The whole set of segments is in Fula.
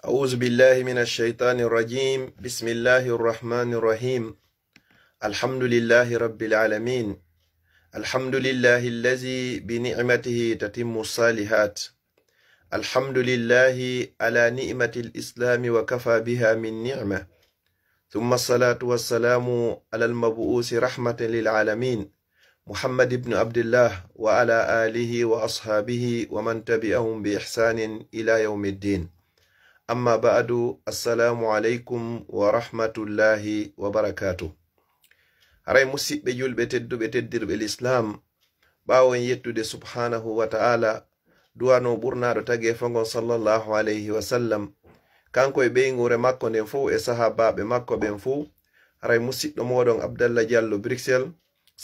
أعوذ بالله من الشيطان الرجيم بسم الله الرحمن الرحيم الحمد لله رب العالمين الحمد لله الذي بنعمته تتم الصالحات الحمد لله على نعمة الإسلام وكفى بها من نعمة ثم الصلاة والسلام على المبعوث رحمة للعالمين محمد بن عبد الله وعلى آله وأصحابه ومن تبعهم بإحسان إلى يوم الدين amma ba'du assalamu alaikum warahmatullahi wabarakatu haray musidɓe julɓe tedduɓe teddirɓe lislam ɓawon yettude subhanahu wa ta'ala duwano ɓurnaɗo tagefagon sallllahu alayhi wasallam kanko e ɓeyguure makko nden fuu e saha baɓe makko ɓen fuu haray musidɗo moɗon abdallah diallo brixel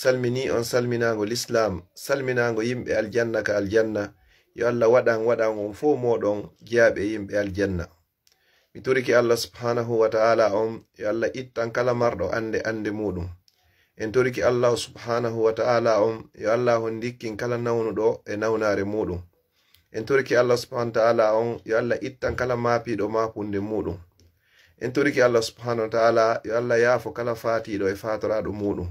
salmini on salminago l'islam salminago yimɓe aljanna ka aljanna yo allah waɗan waɗan on fo moɗon jeyaɓe yimɓe aljanna mi turiki allah subhanahu wa ta'ala on yo e allah ittan kala marɗo ande ande muɗum en turiki allah subhanahu wa ta'ala on yo e allah on dikkin kala nawnuɗo e nawnare muɗum en turiki allah subhanahu wataala on yo e allah ittan kala mapiɗo makunde muɗum en turiki allah subhanahu wa ta'ala yo allah yaafo kala fatiɗo e fatoraɗo muɗum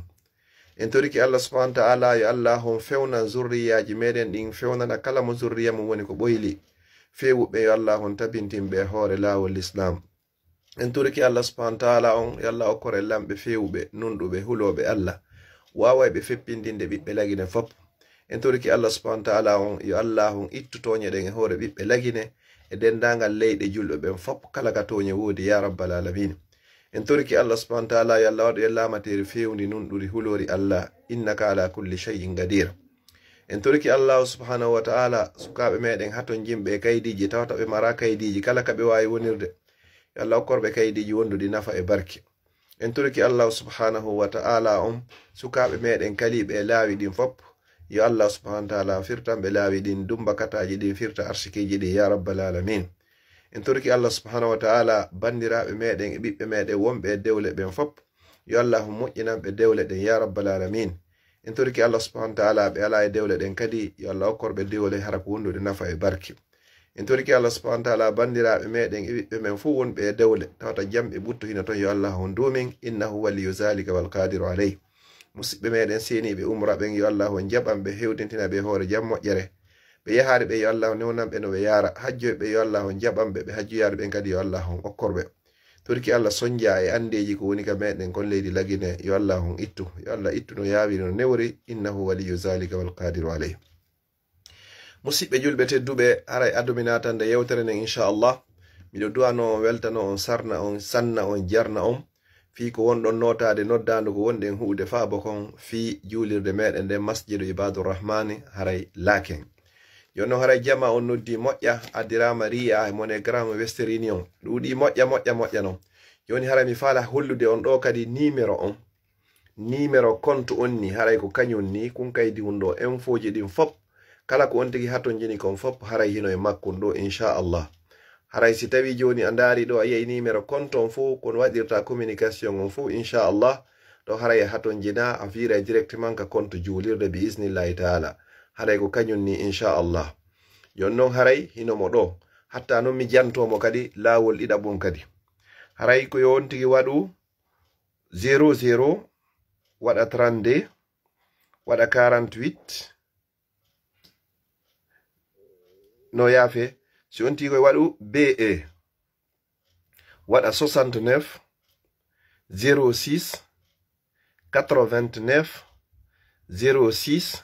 en turiki allah subhanahu wa ta'ala yo allah on fewnan zurriyaji meɗen ɗin fewnana kala mo zurriya mum woni ko ɓoyli fewuɓe yo allah on tabintinɓe hoore laawol l'islam en turki allah subhanau taala on yo allah okkoren lamɓe fewuɓe nunɗuɓe huloɓe allah waaway ɓe feppindinde ɓiɓɓe lagine fop en turki allah subhanau taala on yo allah on ittutoñeɗen e hoore ɓiɓɓe lagine e dendagal leyɗe julɓe ɓen fop kala ka toñe woodi ya rabbal alamin en turki allah subhanau taala yo allah waɗoyen lamateri fewndi nunɗuri hulori allah innaka ala kulli cheyin gadira en torki allah subhanahu wa taala sukaɓe meɗen haton jimɓe e kaydiji tawata ɓe mara kaydiji kala ka ɓe wawi wonirde allah okkorɓe kaydiji wonduɗi nafa e barke en torki allah subhanahu wa taala on sukaɓe meɗen kaliɓe laawi ɗin fop yo allah subhanau taala firtan ɓe laawi ɗin dumba kataji ɗin firta arsikiji ɗi ya rabbal alamin en torki allah subhanahu wa taala bandiraɓe meɗen e ɓiɓɓe meɗen wonɓe dewle ɓen fop yo allahu moƴƴinan ɓe dewle ɗen ya rabbal alamin en torki allah subhanau taala ɓe ala e dewle ɗen kadi yo allah hokkorɓe dewle e hara ko wunduɗe nafa e barki en torki allah subhanau taala bandiraɓe meɗen e ɓiɓɓe men fuu wonɓe e dewle tawata jamɓe ɓutto hino ton yo allah on dumin innahu waliyu zalika walkadiru aleyh musidɓe meɗen seniɓe umra ɓen yo allah on jaɓan ɓe hewdintina ɓe hoore jam moƴƴere ɓe yahari ɓe yo allah o newnan ɓe no ɓe yara hajjoyɓe yo allah on jaɓan ɓe ɓe hajjoyari ɓen kadi yo allah on okkorɓe turki allah soñja e andeji ko woni ka meɗen kon leydi lagine yo allah hon ittu yo allah ittu no yawi no newri innahu waliyu zalika walqadiru aleyh musidɓe julɓe tedduɓe aray adominatande yewtere nden inchallah miɗo duwano on weltano on sarna on sanna on jarna on fi ko wonɗon notade noddadu ko wonɗen huɗe faabo kon fi julirde meɗen nden masjidu ibadurrahmani haray laken jonno hara jama on noddi moƴƴa addirama ria e monegram e western union ɗuuɗi moƴƴa moƴƴa moƴƴa non joni hara mi fala hollude on ɗo kadi numéro on numéro compte on ni haray ko kañum ni kunkaydi hunɗo info ji ɗin fop kala ko on tigi haton jini kon fop haray hino e makkun ɗo inchallah haray si tawi joni a ndari ɗo a yiyai numéro compte on fou kon waɗirta communication on fou inchallah ɗo haray e haton jina a fira directement ka compte julirde bi isnillahi taala haray ko kañum ni inchallah jon noon haray hinomo ɗo hatta non mi jantomo kadi laawol ɗiɗaɓum kadi haray ko yon tigi waɗu 00 waɗa 32 waɗa 48 no yaafe si on tigi koye waɗu be waɗa 69 06 89 06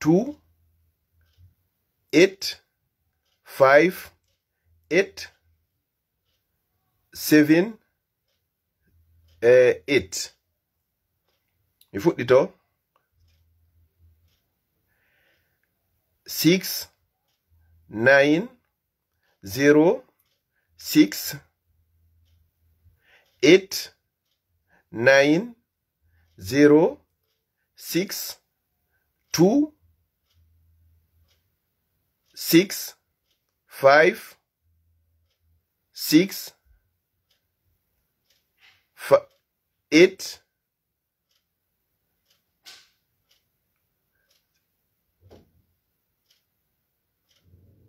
two, eight, five, eight, seven, uh, eight. You put it all. Six, nine, zero, six, eight, nine, zero, six, two, six, five, six, eight,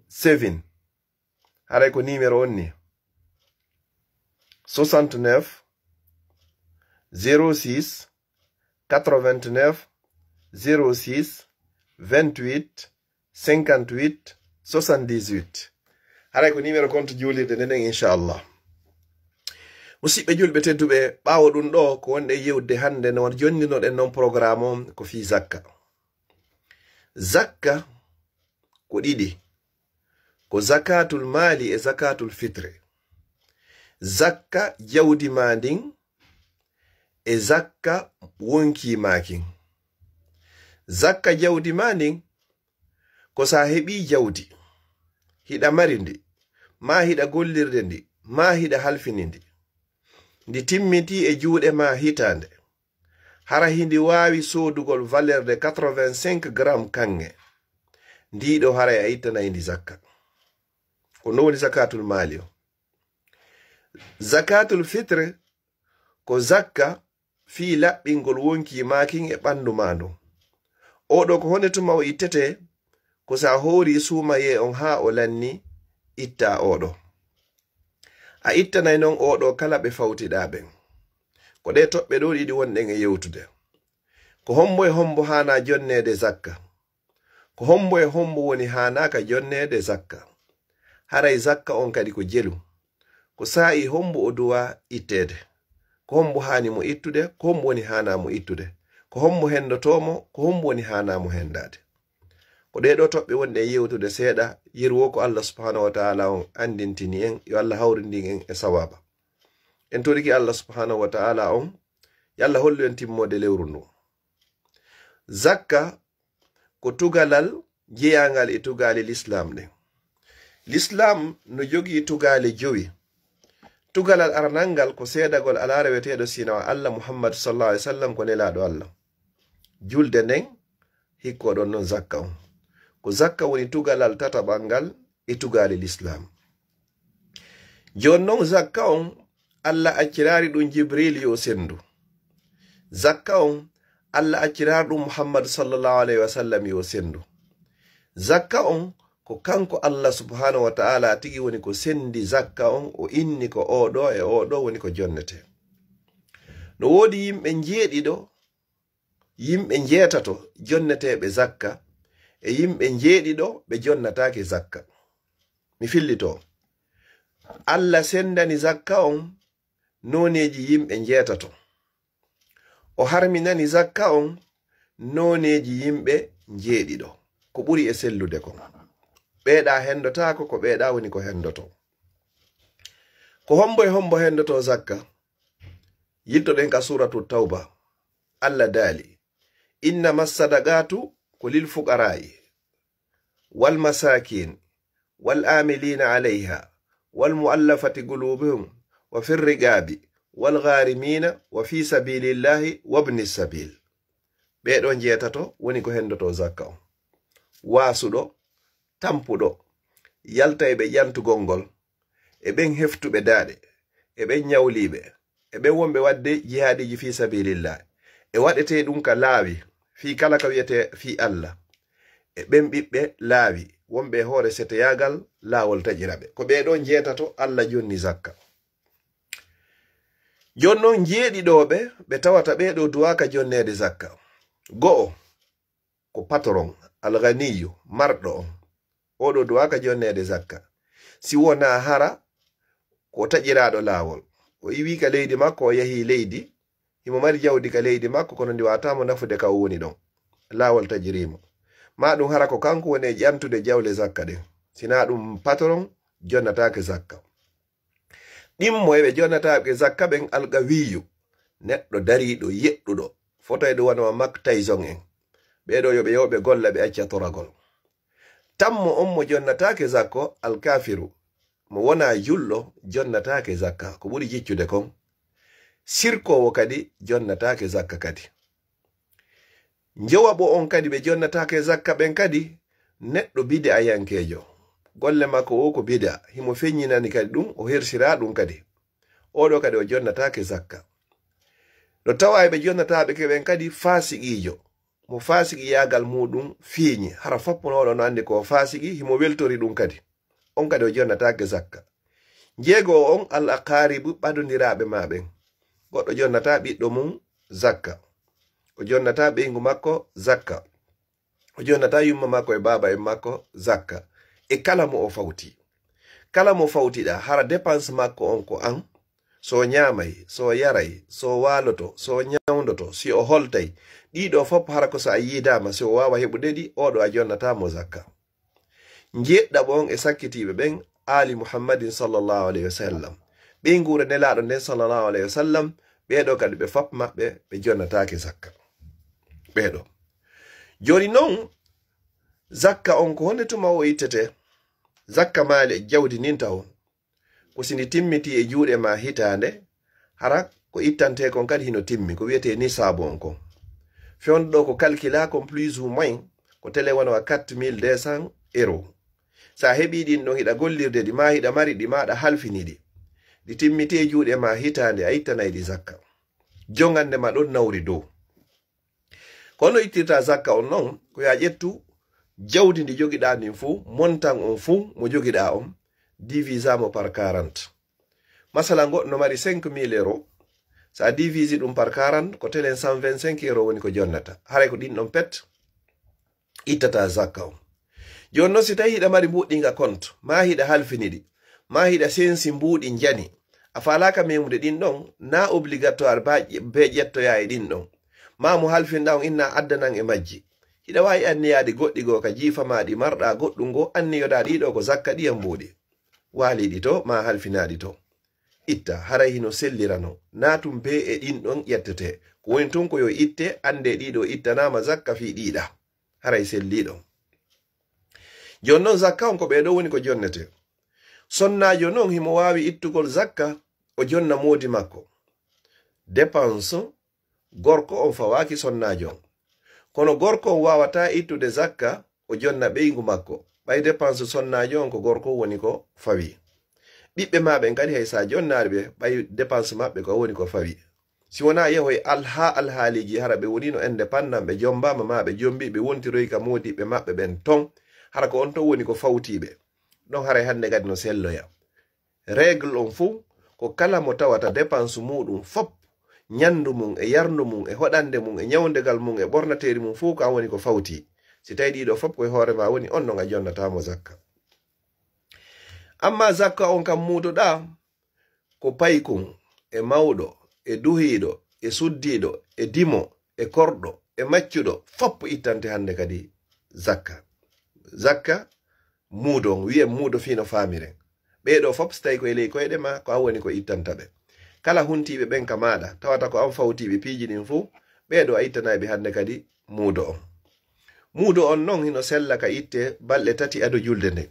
seven. Hara iko nimero nne soixante-neuf, zéro six, quatre-vingt-neuf, zéro six, vingt-huit, cinquante-huit. 78 haray ko numéro compte juulirde ndenden inchallah musidɓe julɓe tedduɓe ɓawo ɗum ɗo ko wonɗe yewde hande no wona jonninoɗen noon programme o ko fi zakka zakka ko ɗiɗi ko zakatul maali e zakatul fitre zakka jawdi ma ndin e zakka wonki makin zakka jawdi ma ndin ko sa heɓi jawdi hiɗa mari ndi ma hiɗa gollirde ndi ma hiɗa halfini ndi ndi timmiti e juuɗe ma hitande hara hindi waawi soodugol valeur de 85 gram kange ndiɗo hara e a ittanayndi zakka ko nowoni zakatul maali o zakatul fitre ko zakka fii laɓɓingol wonki makin e ɓandu ma ndu oɗo ko honde tuma o ittete ko sa hoori sumaye on ha o lanni itta oɗo a ittanay non oɗo kala ɓe fawtiɗa ɓen ko ɗe toɓɓe ɗo ɗiɗi wonɗen e yewtude ko hombo e hombo hana jonnede zakka ko hombo e hombo woni hanaka jonnede zakka haray zakka on kadi ko jelu ko sa'i hombo o duwa ittede ko hombo hani mo ittude ko hombo woni hanamo ittude ko hombo hendotomo ko hombo woni hanamo hendade ko ɗeɗo toɓɓe wonɗe yewtude seeɗa yirwo ko allah subhanahu wa taala on andintini en yo allah hawrindin en e sawaba en toriki allah subhanahu wa taala on yallah hollu en timmode lewru ndu zakka ko tugalal jeyangal e tugali l'islam ɗe l'islam no jogii tugali jowi tugalal aranalngal ko seedagol alareweteɗo sinawa allah muhammad sallah alih w sallam ko nelaɗo allah julde nden hikkoɗon noon zakka on ko zakka woni tugal al tataɓal ngal e tugalel islam joni noon zakka on allah accirari ɗum jibril yo sendu zakka on allah accirari ɗum muhammadu sallllahu alayhi wasallam yo sendu zakka on ko kanko allah subhanahu wa ta'ala tigi woni ko sendi zakka on o inni ko oɗo e oɗo woni ko jonnete no wodi yimɓe jeeɗiɗo yimɓe jeetato jonneteɓe zakka e yimɓe jeeɗiɗo ɓe jonnatake zakka mi fillito allah sendani zakka on noneji yimɓe jeetato o harminani zakka on noneji yimɓe jeeɗiɗo ko ɓuri e sellude kon ɓeeɗa hendotako ko ɓeeɗa woni ko hendoto ko hombo e hombo hendoto zakka yiltoɗen ka suratu tawba allah daali innama sadagatu ko lil fuqara'i wal masakin wal amilina alayha wal muallafati gulubuhum wa firrigabi wal garimina wa fi sabilillahi wabni sabil ɓeɗo jeetato woni ko hendoto zakka on wasuɗo tampuɗo yalta e ɓe ƴantugol ngol e ɓen heftuɓe daaɗe e ɓen ñawliɓe e ɓen wonɓe wadde jihaadiji fi sabilillah e waɗete ɗum ka laawi fi kala ka wi'ete fi allah e ɓen ɓiɓɓe laawi wonɓe hoore seteyagal laawol tajiraɓe ko ɓe ɗo jeetato allah jonni zakka jonnon jeeɗiɗoɓe ɓe tawata ɓe ɗo duwaka jonnede zakka go'o ko patron alganiyu marɗo on oɗo duwaka jonnede zakka si wona hara ko taƴiraɗo laawol o yiwika leydi makko o yahi leydi imo mari jawo diga leydi makko kono ndi watamo nafude ka o woni ɗon lawol tajirimo ma ɗum hara ko kanko woni e ƴantude jawle zakka ɗen sina ɗum patron jonnatake zakka ɗimmo eɓe jonnatake zakka ɓen alga wiyo neɗɗo dariɗo yeɗɗuɗo fotoye ɗum wanama mak tayson en ɓeɗo yoɓe yewɓe golla ɓe acca toragol tammo on mo jonnatake zakko alkafiru mo wona julɗo jonnatake zakka ko ɓuri jiccude kon sirkowo kadi jonnatake zakka kadi njewa bo on kadi ɓe jonnatake zakka ɓen kadi neɗɗo bida a yankejo golle makko wo ko bida himo feññinani kadi ɗum o hersira ɗum kadi oɗo kadi o jonnatake zakka ɗo tawa e ɓe jonnataɓe ke ɓen kadi fasiqijo mo fasiqi yagal muɗum fiiñi hara fappunoɗo no andi ko fasiqi himo weltori ɗum kadi on kadi o jonnatake zakka jeego on al aqaribu ɓadodiraɓe maɓen goɗɗo jonnata ɓiɗɗo mum zakka o jonnata ɓeygu makko zakka o jonnata yumma makko e baaba en makko zakka e kala mo o fawti kala mo fawtiɗa hara dépense makko on ko an so nyamay so yaray so waloto so nyawdoto si o holtay ɗiɗo fop hara ko so a yidama si o wawa heɓudeɗi oɗo a jonnatamo zakka jeɗɗa ɓon e sakkitiɓe ɓen ali muhammadin sallllahu alayhi wa sallam ɓe guura nelaɗo nde sallallahu alahi wa sallam ɓeɗo kadi ɓe fap maɓɓe ɓe jonnatake zakka ɓeɗo joni non zakka on ko honde tuma o ittete zakka maali e jawdi nin taw ko sini timmiti e juuɗe ma hitande hara ko ittante kon kadi hino timmi ko wiyete ni sabo on kon fewnde ɗo ko calcula kon plus ou moin ko télé wonawa 4200 euro sa heɓi ɗin ɗon hiɗa gollirde ɗi ma hiɗa mari ɗi maɗa halfini ɗi ɗi timmite juuɗe ma hitande a ittanayi e ɗi zakka jongande ma ɗon nawri dow kono ittirta zakka on non ko ya ƴettu jawdi ndi jogiɗa ndin fuu montan on fuu mo jogiɗa on divisamo par 40 masala goɗɗo mari 5 mille euro so a divisi ɗum par 40 ko telen 125 euro woni ko jonnata hara ko ɗin ɗon pet ittata zakka on joni noon si tawi hiɗa mari mbuɗɗinga compte ma hiɗa halfiniɗi ma hiɗa sensi mbuɗi njani a falaka memude ɗin ɗon na obligatoire be ƴettoya e ɗin ɗon ma mo halfinɗa on inna addanan e majji hiɗa wawi anniyade goɗɗi go ka jifamaɗi marɗa goɗɗum go anniyoɗa ɗiɗo ko zakka ɗiyam boɗi waliɗi to ma halfinaɗi to itta haray hino sellirano natum be e ɗin ɗon ƴettete ko woni tun ko yo itte ande ɗiɗo ittanama zakka fi ɗiɗa haray selliɗon jon non zakka on ko ɓeɗo woni ko jonnete sonnajo non himo wawi ittugol zakka o jonna modi makko dépense gorko on fawaki sonnajo on kono gorko on wawata ittude zakka o jonna ɓeygu makko ɓay dépense sonnajo on ko gorko woni ko fawi ɓiɓɓe maɓe gadi hay sa jonnaɓe ɓe ɓay dépense maɓɓe ko woni ko fawi si wona yehoy alha alhaaliji hara ɓe wonino ende pannan ɓe jombama maɓe jombi ɓe wontiroyka modiɓe maɓɓe ɓen ton hara ko on ton woni ko fawtiɓe ɗon haray hande kadi no selloya regle on fuu ko kala mo tawata dépense muɗum fop nyandu mum e yarndu mum e hoɗande mum e nyawdegal mum e ɓornateri mum fuu kan woni ko fawti si tawi ɗiɗo fop koye hoorema woni on non a jonnatamo zakka amma zakka on kam muɗoɗa ko paykum e mawɗo e duhiiɗo e suddiiɗo e dimo e korɗo e maccuɗo fop ittante hande kadi zakka zakka muudo wi'e muudo fino faamiren ɓeeɗo fop so tawii ko e ley koyɗe ma ko an woni ko ittanta ɓe kala huntiiɓe ɓen ka maaɗa tawata ko an fawtiiɓe piiji ɗin fuu ɓeeɗo a ittanaa ɓe hannde kadi muudo on muudo on noon hino sella ka itte balɗe tati ado julde nde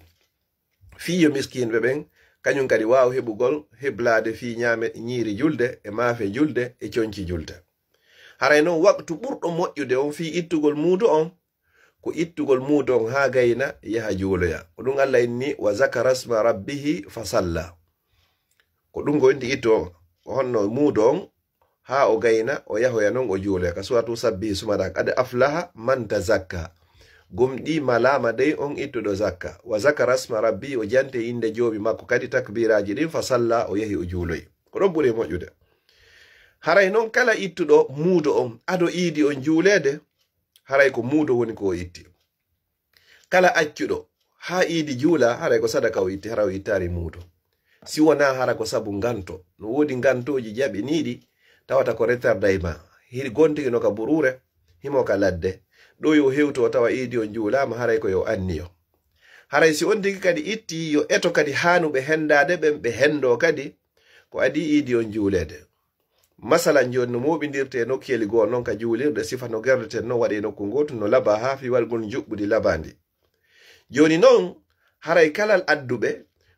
fiiyo miskinɓe ɓen kañum kadi waawa heɓugol heblaade fii ñaame ñiiri julde e maafe julde e coñci julde haray noon waktu ɓurɗo moƴƴude on fii ittugol muudo on ko ittugol muɗon ha gayna yaha juloya ko ɗum allah inni wa zakara sma rabbihi fa salla ko ɗum goyndi itto o honno muɗon ha o gayna o yahoya non o juloya ka suratu sabbihi sumata kadi aflaha man tazakka gumɗi malama dey on ittuɗo zakka wa zakara sma rabbihi o jante inde joomi makko kadi takbiraji ɗin fa salla o yahi o juloy ko ɗon ɓuri moƴƴude haray noon kala ittuɗo muɗo on aɗo iidi on julede haray ko muudo woni ko itti kala accuɗo ha iidi juula haray ko sadaka o itti hara o ittaari muudo si wona hara ko sabu nganto no wodi ngantoji jaɓiniiɗi tawata ko retardaima e ma no ka burure himo ka ladde do yo hewto tawa iidi on juulama haray ko yo anniyo haray si on tigi kadi itti yo eto kadi be hendade ɓen ɓe hendo kadi ko adi iidi on juulede masalan joni no muɓidirte nokkeli goo noon ka juulirde sifa no gerdeten noon waɗe nokku gotu no laba ha fi walgol juɓɓudi labandi joni noon haray kalal adduɓe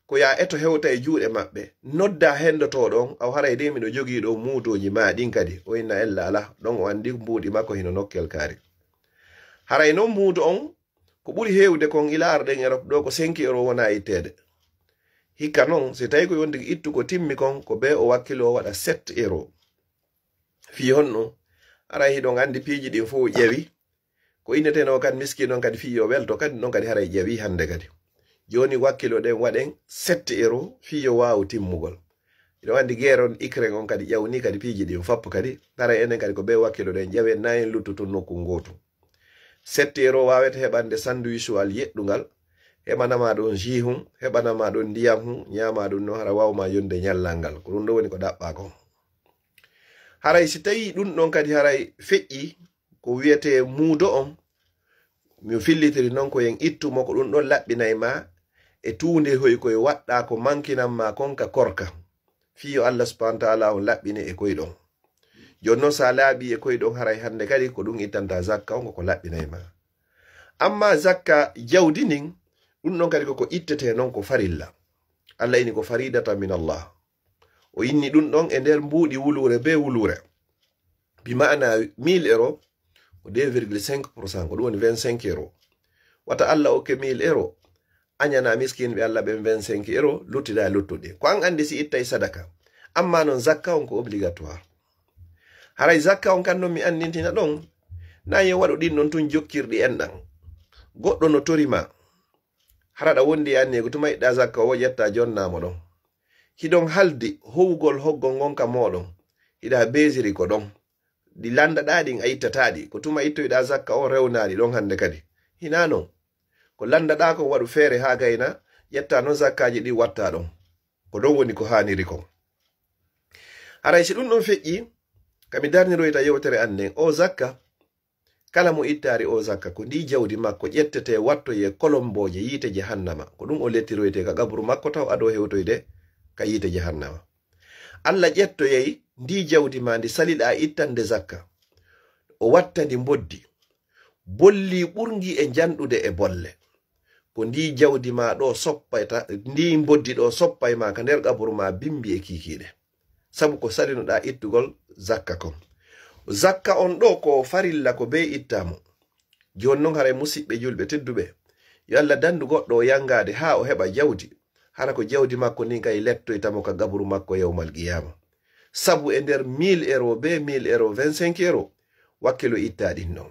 ko ya eto hewta e juuɗe maɓɓe nodda hendoto ɗon aw haray de miɗo jogiiɗo muutoji maɗin kadi o inna ella ala ɗon o andi mbuuɗi makko hino nokkel kaari haray noon muuto on ko ɓuri heewde kon ilaarɗen erop ɗo ko senki ero wona ittede hikka noon si tawi ko yondigi ittu ko timmi kon ko be o wakkilo waɗa sept ero fi honno ara hiɗon andi piiji ɗin fo ƴawi ko inneteno kadi miski non kadi fi yo welto kadi non kadi haray ƴawi hande kadi joni wakkilo ɗen waɗen sette ero fi yo wawu timmugol iɗon andi geron icren on kadi ƴawni kadi piiji ɗin fappo kadi ara enen kadi ko ɓe wakkilo ɗen ƴawen nayen luttu tun nokku gotu sette ero wawete heɓande sandwichual yeɗɗugal heɓanama ɗon jihum heɓanama ɗon ndiyam hum ñama ɗum no hara wawma yonde ñallal ngal ko ɗum ɗo woni ko ɗaɓɓa kon haray si tawi ɗum ɗon kadi haray feƴƴi ko wiyete muudo on mi fillitiri noon koyen ittumo ko ɗum ɗon laɓɓinay ma e tunde hoy koye waɗɗa ko mankinan ma konka korka fiyo allah subahanau taala on laɓɓine e koye ɗon joni noon sa laaɓi e koye ɗon haray hande kadi ko ɗum ittanta zakka on koko laɓɓinay ma amma zakka jawdi ndin ɗum ɗon kadi koko ittete noon ko farilla allah ini ko faridata min allah o inni ɗum ɗon e nder mbuuɗi wuluure be wuluure bi ma'ana 1000 euro ko 2,5 pourcent ko ɗum woni 25 euro wata allah okke 1000 euro anyana miskinɓe allah ɓen 25 euro luttida e luttuɗe ko an anndi si ittay sadaka amma non zakka on ko obligatoire haray zakka on kan non mi anndintina ɗon na yen waɗu ɗin non tun jokkirɗi enɗan goɗɗo no torima haraɗa wondi e annego tumayiɗɗa zakka o woƴi yetta jonnamo ɗon hiɗon haldi howugol hoggol gonka moɗon hiɗa beziri ko ɗon ɗi landaɗa ɗin a ittata ɗi ko tuma ittoyiɗa zakka o rewnaɗi ɗon hande kadi hina non ko landaɗa kon waɗu feere ha gayna ƴetta non zakkaji ɗi watta ɗon ko ɗon woni ko haniri kon aray si ɗum ɗon feƴƴi kami darniroyta yewtere an nden o zakka kala mo ittari o zakka ko ndi jawdi makko ƴettete wattoye kolomboje yiite jehannama ko ɗum o lettiroyte ka gaburu makko taw aɗo hewtoyde ka yiite jahannama allah ƴettoyeyi ndi jawdi ma ndi saliɗa ittande zakka o watta ndi mboddi bolli ɓurgi e janɗude e bolle ko ndi jawdi ma ɗo soppata ndi mboddi ɗo soppay ma ka nder gaburu ma bimbi e kikiɗe sabu ko salinoɗa ittugol zakka kon zakka on ɗo ko farilla ko be ittamo joni noon haray musiɓɓe julɓe tedduɓe yo allah dandu goɗɗo o yangade ha o heɓa jawdi hana ko jawdi makko ndin ka e lettoytamo ka gaburu makko yawmal giyama sabu e nder 1000 euro be 1000 ero 25 euro wakkilo itta ɗin non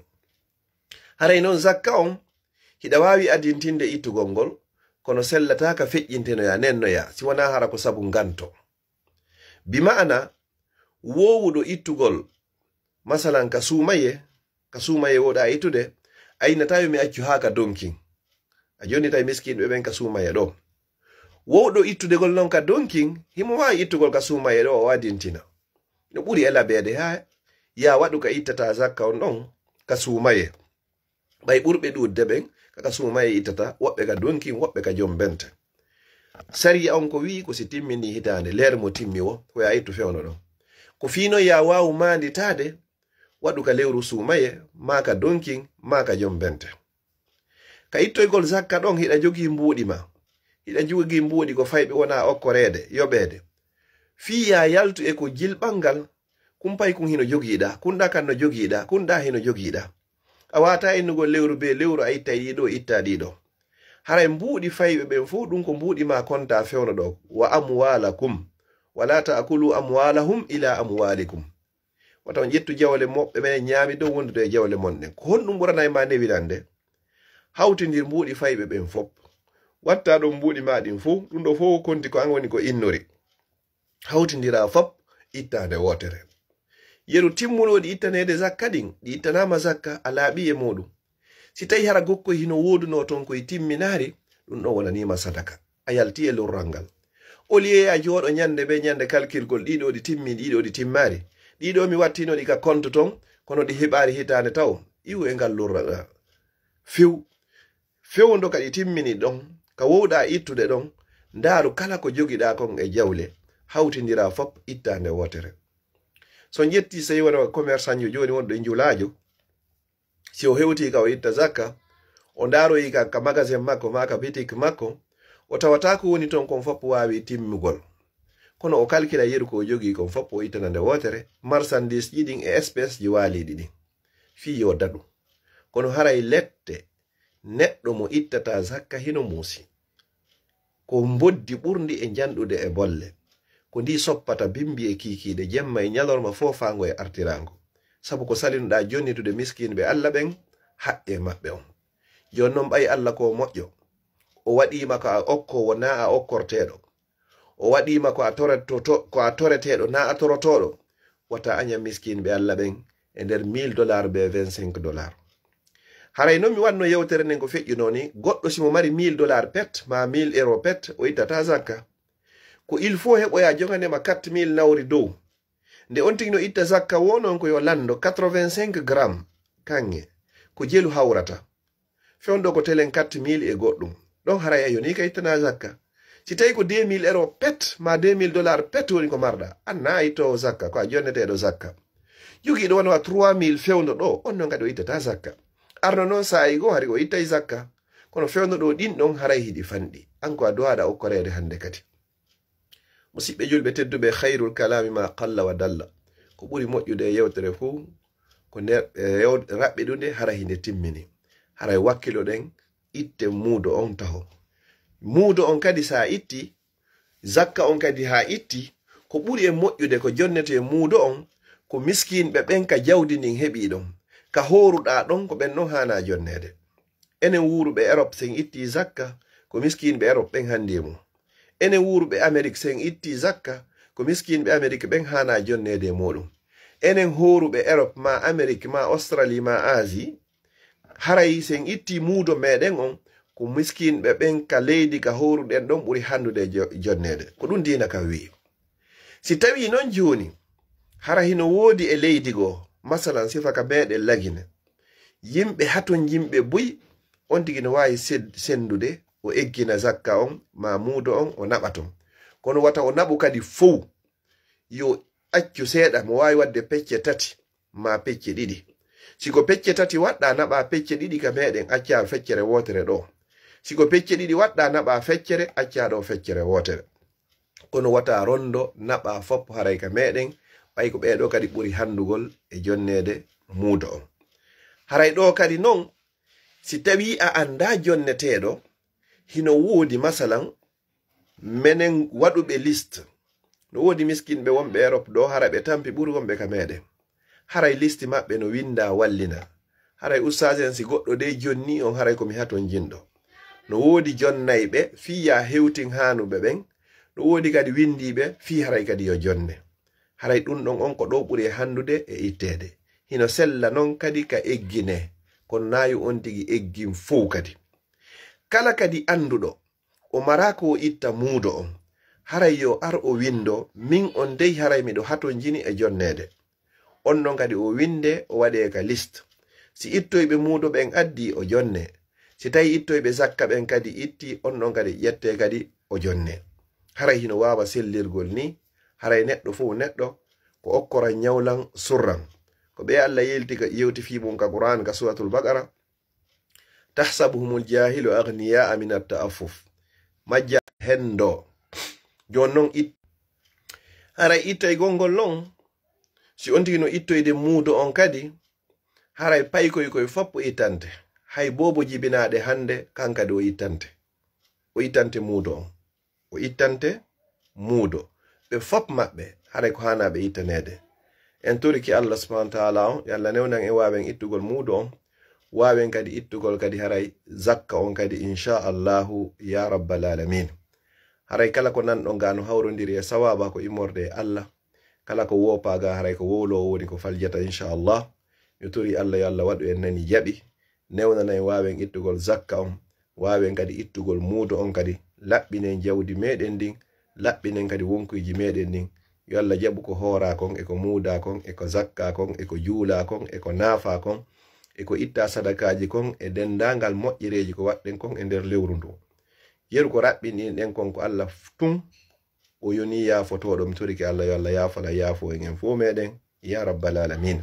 haray noon zakka on hiɗa wawi adintinde ittugol ngol kono sellataka feƴƴintenoya nennoya si wona hara ko sabu nganto bima'ana wowuɗo ittugol masalan ka sumaye ka sumaye woɗa ittude a mi accu ha ka donkin a joni tawi miskinɓe ɓen ka sumaye ɗo wowɗo ittudegol non ka donkin himo wawi ittugol ka sumayere o wadintina no ɓuri ela beede ha ya waɗu ka ittata zakka on ɗon ka sumaye ɓay ɓurɓe ɗudde ɓen kaka sumaye ittata woɓɓe ka donkin woɓɓe ka jombente sariya on ko wi ko si timmini hitande ler mo timmi wo ko ya ittu fewno ɗon ko fino ya wawu manditade waɗu ka lewru sumaye ma ka donkin ma ka jom ka ittoygol zakka ɗon hiɗa jogi mbuuɗi ma iɗa jogi mbuuɗi ko fayɓe wona okkoreede yoɓeede fii ya yaltu e ko jilɓal ngal kumpay kum hino jogiiɗa kunɗa kan no jogiiɗa kunɗa hino jogiiɗa a wata innugol lewru be lewru a itta ɗiɗo itta ɗiɗo haray mbuuɗi fayɓe ɓen fuu ɗum ko mbuuɗi ma konta fewno ɗo wa amwalakum wala taakulu amwalahum ila amwalikum wata on ƴettu jawle moɓɓe ɓene ñaami dow wondude e jawle monɗen ko honɗum ɓuranayma newiran nde hawtindir mbuuɗi fayɓe ɓen fop watta ɗon mbuɗi maɗin fu ɗum ɗo fu konti ko an woni ko innori hawtidira fop ittande wotere yeru timmul wodi ittanede zakka ɗin ɗi ittanama zakka a laaɓi e muɗum si tawi hara gokko hino woduno ton koye timminari ɗum ɗon wonanima sadaka a yalti e lorral ngal oliyey a jooɗo ñande be ñande kalkirgol ɗiɗo ɗi timmi ɗiɗo ɗi timmari ɗiɗo mi wattino ɗi ka konto ton kono ɗi heɓari hitande taw iwu e ngal lorral fewu fewu ndo kadi timmini ɗon ka wowɗa ittude ɗon ndaaru kala ko jogiɗa kon e jawle hawtidira fop itta nde wotere so jetti sei wona commerçant jo joni wonɗo e julajo si o hewti ka o itta zakka o ndaaroyi ka ka magasin makko ma ka bitik makko o tawata ko woni ton kon fop wawi timmugol kono o kalkila yeru ko o jogi kon fop o ittana nde wotere marchandise ji ɗin e espèce ji waliɗi ɗin fi yo daɗu kono haray lette neɗɗo mo ittata zakka hino muusi ko mboddi ɓurndi e njanɗude e bolle ko ndi soppata bimbi e kiikiiɗe jemma e ñalorma fo faango e artirango sabu ko salinoɗa jonnitude miskinɓe allah ɓen haqqe maɓɓe on jon non ɓayi allah ko moƴƴo o waɗima ko a okko wo na a okkorteɗo o waɗima ko a toreteɗo na a torotoɗo wata añam miskinɓe allah ɓen e nder 1 dollar be 25 dollars haray noon mi wanno yewtere nden ko feƴƴi noni goɗɗo simo mari mille dollar pet ma mille euro pet o ittata zakka ko il faut heɓoya joganema quatre mille nawri dow nde on tigi no itta zakka wo noon ko yo lando quatre vingt cinq gramme kange ko jelu hawrata fewnɗo ko telen quatre mille e goɗɗum ɗon haray ayo ni ka ittana zakka si tawi ko deux mille euro pet ma deux mille dollar pet woni ko marɗa anna a ittowo zakka ko a jonneteɗo zakka jogiɗo wonowa trois mille fewdo ɗo on noon kadi o ittata zakka arno noon saayi go hari o ittai e zakka kono fewno ɗo ɗin ɗon haray hiɗi fanɗi anko a dowaɗa okkorede hande kadi musiɓɓe julɓe tedduɓe hayrul kalami ma qalla wa dalla ko ɓuri moƴƴude e yewtere fuu ko e raɓɓi ɗunde hara hinde timmini haray wakkilo ɗen itte muudo on taho muudo on kadi sa itti zakka on kadi ha itti ko ɓuri e moƴƴude ko jonnete muudo on ko miskinɓe ɓen ka jawdi ndin heɓi ɗon ka horuɗa ɗon ko ɓen non hana jonnede enen wuru ɓe erope sen itti zakka ko miskinɓe erope ɓen handimum enen wuru ɓe amérique sen itti zakka ko miskinɓe amérique ɓen hana jonnede muɗum enen horuɓe erope ma amérique ma australie ma asie haray sen itti muudo meɗen on ko miskinɓe ɓen ka leydi ka horuɗen ɗon ɓuri handude jonnede ko ɗum dina kam wi si tawi noon joni hara hino woodi e leydi goo masalan sifaka beɗe lagine yimɓe haton yimɓe buyi on tigi no wawi sendude o eggina zakka on ma mudo on o naɓa ton kono wata o naɓu kadi fow yo accu seeɗa mo wawi wadde pecce tati ma pecce ɗiɗi siko pecce tati waɗɗa naɓa pecce ɗiɗi ka meɗen acca feccere wotere ɗo siko pecce ɗiɗi waɗɗa naɓa feccere acca ɗo feccere wotere kono wata rondo naɓa foppo haray ka meɗen fayi ko ɓeeɗo kadi ɓuri handugol e jonnede muudo on haray ɗo kadi non si tawi a anda jonneteɗo hino woodi masalan menen waɗuɓe list no woodi miskinɓe wonɓe erope ɗo hara ɓe tampi ɓuri wonɓe ka meɗen haray listi maɓɓe no winda wallina haray ustage en si goɗɗo de jonni on haray komi haton jinɗo no woodi jonnayɓe fiya hewtin hanuɓe ɓen no woodi kadi windiɓe fi haray kadi yo jonne haray ɗum ɗon on ko ɗo ɓuri e handude e ittede hino sella non kadi ka eggine kono nayi on tigi eggin fow kadi kala kadi anduɗo o marako o itta muudo on haray yo ar o windo min on dey haray miɗo haton jini e jonnede on non kadi o winde o waɗe ka list si ittoyɓe muudo ɓen addi o jonne si tawi ittoyɓe zakka ɓen kadi itti on non kadi ƴette kadi o jonne haray hino wawa sellirgol ni haray neɗɗo fuu neɗɗo ko okkoran nyawlan surran ko ɓe allah yeltika yewti fimum ka qur'an ka suratul bakara tahsabuhum ljahilu agniya'a min attaafuf majja hendo jon non it haray ittoy gongol non si on tigi no ittoyde muudo on kadi haray paykoy koye foppo ittante hay bobo jibinaɗe hande kankadi o ittante o ittante muudo on o ittante muudo ɓe fop maɓɓe haɗa ko hana ɓe ittanede en turiki allah subhanau wa taala on yo allah newnan en wawen ittugol muɗu on wawen kadi ittugol kadi haray zakka on kadi inchallahu ya rabbal alamin haray kala ko nanɗo ga no hawrodiri e sawaba ko immorde e allah kala ko wopaga haray ko wowlowo woni ko faljata inchallah mi turi allah yo allah waɗu en nani yaɓi newnanae wawen ittugol zakka on wawen kadi ittugol muɗu on kadi laɓɓine jawdi meɗen ndin laɓɓinen kadi wonkuji meɗen ɗin yo allah jaɓu ko hoora kon eko muuda kon eko zakka kon eko juula kon eko naafa kon eko itta sadakaji kon e dendagal moƴƴereji ko waɗɗen kon e nder lewru ndu yeru ko raɓɓinɗin ɗen kon ko allah tun o yoni yaafotoɗom toriki allah yo allah yaafola yaafoen en fuu meɗen ya rabbal alamin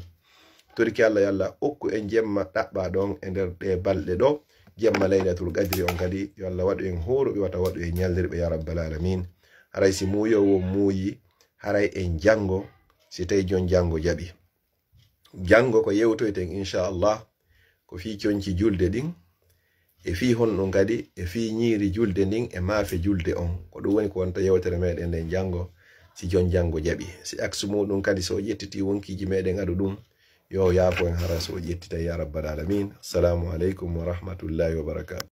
toriki allah yo allah okku en jemma ɗaɓɓa ɗon e nder ɗe balɗe ɗo jemma laylatul gadiri on kadi yo allah waɗu en hooruɓe wata waɗu en ñallirɓe ya rabbal alamin haray si muuyowo muuyi haray en jango si tawi jon jango jaɓi jango ko yewtoyten inchallah ko fi conci julde ɗin e fi honɗum kadi e fi ñiiri julde ndin e maafe julde on ko ɗum woni ko wonta yewtere meɗen nde jango si jon jango jaɓi si axu muɗum kadi so ƴettiti wonkiji meɗen aɗu ɗum yo yaafo en hara so ƴettita ya rabbal alamin assalamu aleykum warahmatullahi wabarakatu